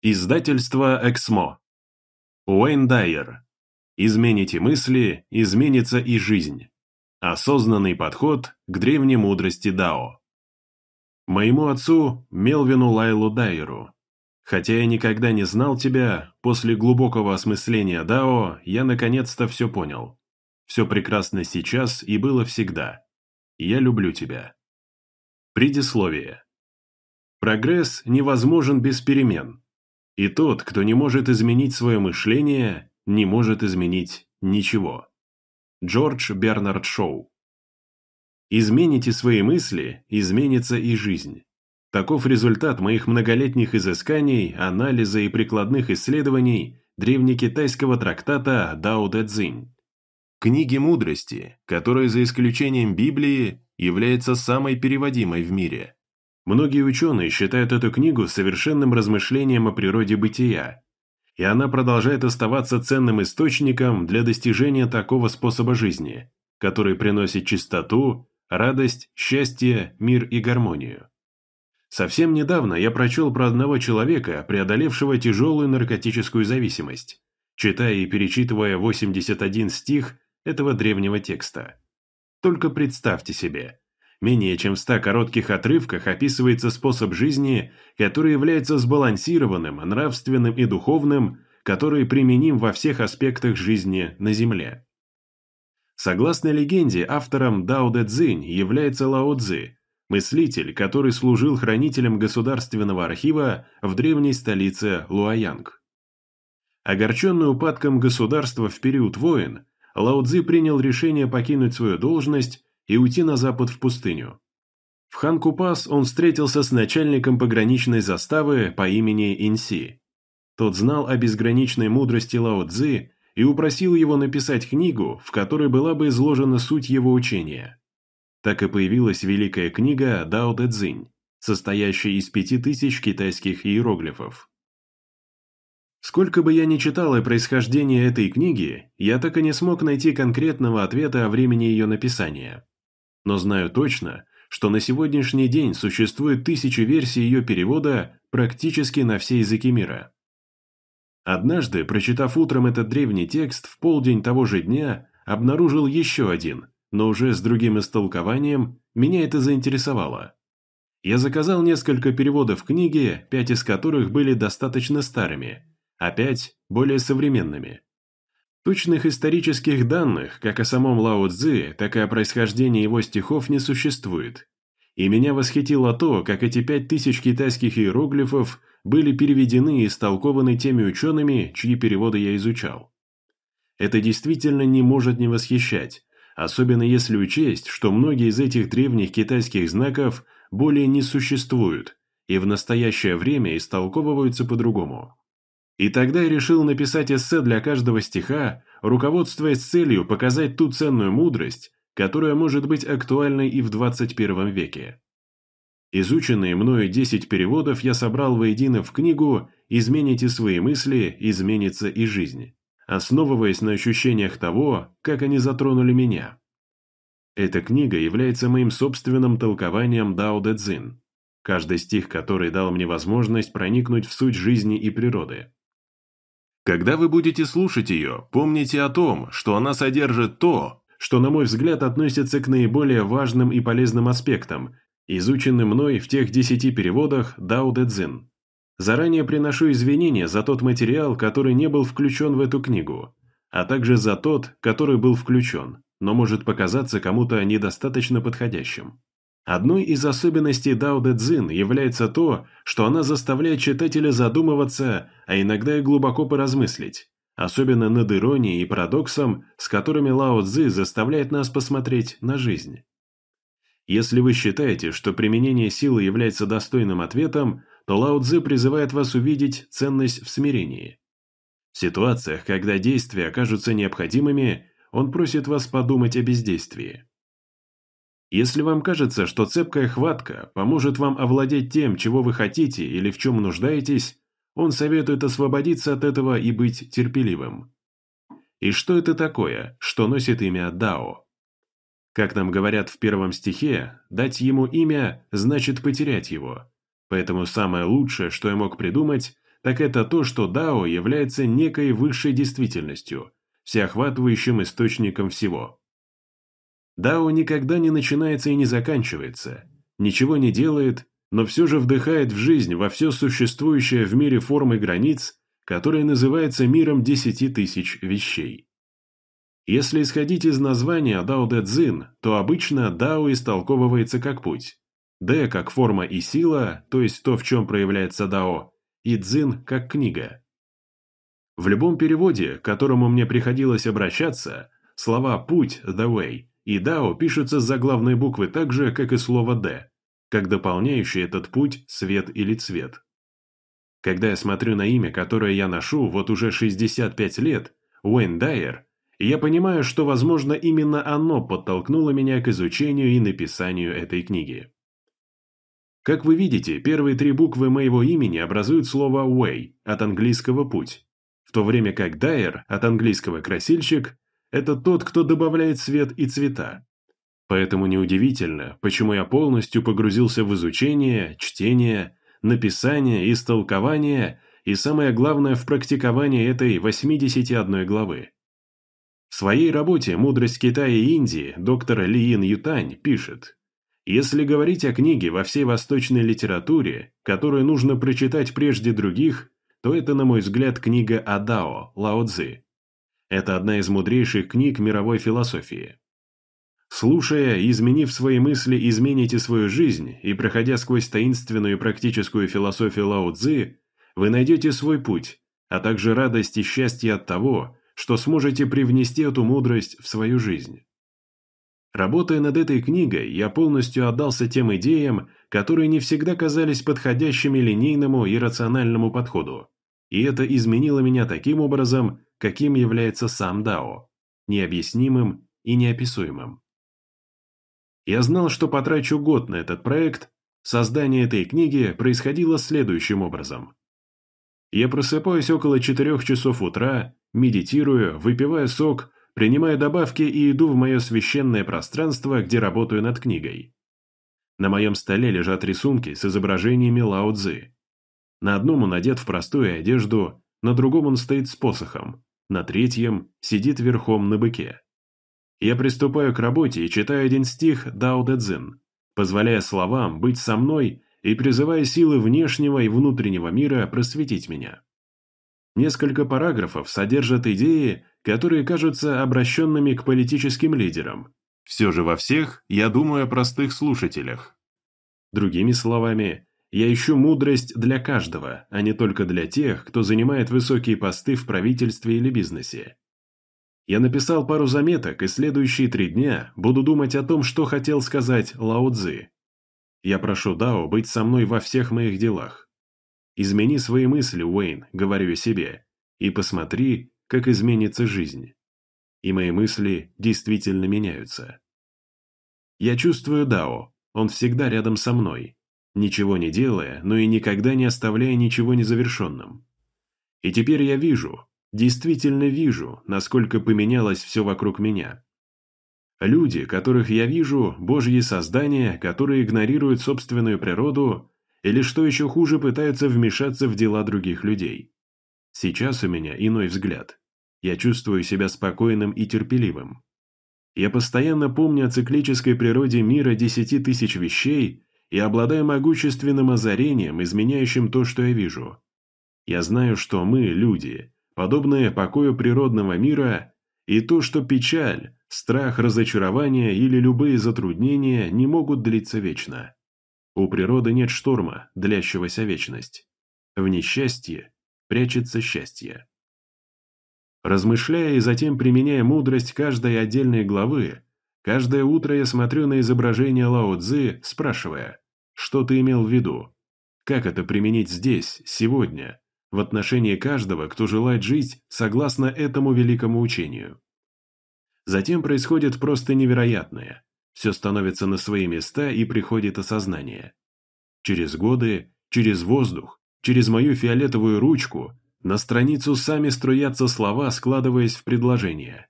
Издательство «Эксмо». Уэйн Дайер. «Измените мысли, изменится и жизнь». Осознанный подход к древней мудрости Дао. Моему отцу, Мелвину Лайлу Дайеру. Хотя я никогда не знал тебя, после глубокого осмысления Дао я наконец-то все понял. Все прекрасно сейчас и было всегда. Я люблю тебя. Предисловие. Прогресс невозможен без перемен. И тот, кто не может изменить свое мышление, не может изменить ничего. Джордж Бернард Шоу «Измените свои мысли, изменится и жизнь». Таков результат моих многолетних изысканий, анализа и прикладных исследований древнекитайского трактата Дао Дэ Цзинь. Книги мудрости, которая за исключением Библии является самой переводимой в мире – Многие ученые считают эту книгу совершенным размышлением о природе бытия, и она продолжает оставаться ценным источником для достижения такого способа жизни, который приносит чистоту, радость, счастье, мир и гармонию. Совсем недавно я прочел про одного человека, преодолевшего тяжелую наркотическую зависимость, читая и перечитывая 81 стих этого древнего текста. Только представьте себе, менее чем в ста коротких отрывках описывается способ жизни, который является сбалансированным, нравственным и духовным, который применим во всех аспектах жизни на Земле. Согласно легенде, автором Дао Дэ Цзинь является Лао Цзи, мыслитель, который служил хранителем государственного архива в древней столице Луаянг. Огорченный упадком государства в период войн, Лао Цзи принял решение покинуть свою должность и уйти на запад в пустыню. В Ханкупас он встретился с начальником пограничной заставы по имени Инси. Тот знал о безграничной мудрости Лао Цзы и упросил его написать книгу, в которой была бы изложена суть его учения. Так и появилась великая книга Дао Дэ Цзинь, состоящая из пяти тысяч китайских иероглифов. Сколько бы я ни читал о происхождении этой книги, я так и не смог найти конкретного ответа о времени ее написания но знаю точно, что на сегодняшний день существует тысячи версий ее перевода практически на все языки мира. Однажды, прочитав утром этот древний текст, в полдень того же дня обнаружил еще один, но уже с другим истолкованием, меня это заинтересовало. Я заказал несколько переводов книги, пять из которых были достаточно старыми, а пять – более современными. Точных исторических данных, как о самом Лао цзы так и о происхождении его стихов не существует. И меня восхитило то, как эти пять тысяч китайских иероглифов были переведены и истолкованы теми учеными, чьи переводы я изучал. Это действительно не может не восхищать, особенно если учесть, что многие из этих древних китайских знаков более не существуют и в настоящее время истолковываются по-другому. И тогда я решил написать эссе для каждого стиха, руководствуясь целью показать ту ценную мудрость, которая может быть актуальной и в 21 веке. Изученные мною 10 переводов я собрал воедино в книгу «Измените свои мысли, изменится и жизнь», основываясь на ощущениях того, как они затронули меня. Эта книга является моим собственным толкованием Дао Дэ Цзин, каждый стих, который дал мне возможность проникнуть в суть жизни и природы. Когда вы будете слушать ее, помните о том, что она содержит то, что, на мой взгляд, относится к наиболее важным и полезным аспектам, изученным мной в тех десяти переводах Дао Дэ Цзин. Заранее приношу извинения за тот материал, который не был включен в эту книгу, а также за тот, который был включен, но может показаться кому-то недостаточно подходящим. Одной из особенностей Дао Дэ Цзин является то, что она заставляет читателя задумываться, а иногда и глубоко поразмыслить, особенно над иронией и парадоксом, с которыми Лао Цзы заставляет нас посмотреть на жизнь. Если вы считаете, что применение силы является достойным ответом, то Лао Цзы призывает вас увидеть ценность в смирении. В ситуациях, когда действия окажутся необходимыми, он просит вас подумать о бездействии. Если вам кажется, что цепкая хватка поможет вам овладеть тем, чего вы хотите или в чем нуждаетесь, он советует освободиться от этого и быть терпеливым. И что это такое, что носит имя Дао? Как нам говорят в первом стихе, дать ему имя значит потерять его. Поэтому самое лучшее, что я мог придумать, так это то, что Дао является некой высшей действительностью, всеохватывающим источником всего. Дао никогда не начинается и не заканчивается, ничего не делает, но все же вдыхает в жизнь во все существующее в мире формы границ, которое называется миром десяти тысяч вещей. Если исходить из названия Дао Дэ Цзин, то обычно Дао истолковывается как путь. Дэ как форма и сила, то есть то, в чем проявляется Дао, и Цзин как книга. В любом переводе, к которому мне приходилось обращаться, слова «путь» – «the way» и «дао» пишется с заглавной буквы так же, как и слово «д», как дополняющий этот путь свет или цвет. Когда я смотрю на имя, которое я ношу вот уже 65 лет, Уэйн Дайер, я понимаю, что, возможно, именно оно подтолкнуло меня к изучению и написанию этой книги. Как вы видите, первые три буквы моего имени образуют слово «way» от английского «путь», в то время как «дайер» от английского «красильщик» это тот, кто добавляет свет и цвета. Поэтому неудивительно, почему я полностью погрузился в изучение, чтение, написание, истолкование и, самое главное, в практикование этой 81 главы. В своей работе «Мудрость Китая и Индии» доктор Ли Ин Ютань пишет, «Если говорить о книге во всей восточной литературе, которую нужно прочитать прежде других, то это, на мой взгляд, книга Адао, Лао Цзи. Это одна из мудрейших книг мировой философии. Слушая, изменив свои мысли, измените свою жизнь, и проходя сквозь таинственную и практическую философию Лао Цзы, вы найдете свой путь, а также радость и счастье от того, что сможете привнести эту мудрость в свою жизнь. Работая над этой книгой, я полностью отдался тем идеям, которые не всегда казались подходящими линейному и рациональному подходу. И это изменило меня таким образом, каким является сам Дао, необъяснимым и неописуемым. Я знал, что потрачу год на этот проект, создание этой книги происходило следующим образом. Я просыпаюсь около 4 часов утра, медитирую, выпиваю сок, принимаю добавки и иду в мое священное пространство, где работаю над книгой. На моем столе лежат рисунки с изображениями Лао Цзы. На одном он одет в простую одежду, на другом он стоит с посохом на третьем сидит верхом на быке. Я приступаю к работе и читаю один стих Дао Дэ Цзин, позволяя словам быть со мной и призывая силы внешнего и внутреннего мира просветить меня. Несколько параграфов содержат идеи, которые кажутся обращенными к политическим лидерам. Все же во всех я думаю о простых слушателях. Другими словами, я ищу мудрость для каждого, а не только для тех, кто занимает высокие посты в правительстве или бизнесе. Я написал пару заметок, и следующие три дня буду думать о том, что хотел сказать Лао Цзи. Я прошу Дао быть со мной во всех моих делах. Измени свои мысли, Уэйн, говорю я себе, и посмотри, как изменится жизнь. И мои мысли действительно меняются. Я чувствую Дао, он всегда рядом со мной ничего не делая, но и никогда не оставляя ничего незавершенным. И теперь я вижу, действительно вижу, насколько поменялось все вокруг меня. Люди, которых я вижу, божьи создания, которые игнорируют собственную природу, или, что еще хуже, пытаются вмешаться в дела других людей. Сейчас у меня иной взгляд. Я чувствую себя спокойным и терпеливым. Я постоянно помню о циклической природе мира десяти тысяч вещей, и обладая могущественным озарением, изменяющим то, что я вижу. Я знаю, что мы, люди, подобные покою природного мира, и то, что печаль, страх, разочарование или любые затруднения не могут длиться вечно. У природы нет шторма, длящегося вечность. В несчастье прячется счастье. Размышляя и затем применяя мудрость каждой отдельной главы, Каждое утро я смотрю на изображение Лао Цзы, спрашивая, что ты имел в виду? Как это применить здесь, сегодня, в отношении каждого, кто желает жить согласно этому великому учению? Затем происходит просто невероятное. Все становится на свои места и приходит осознание. Через годы, через воздух, через мою фиолетовую ручку на страницу сами струятся слова, складываясь в предложение.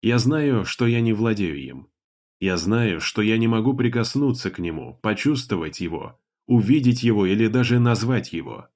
Я знаю, что я не владею им. Я знаю, что я не могу прикоснуться к нему, почувствовать его, увидеть его или даже назвать его.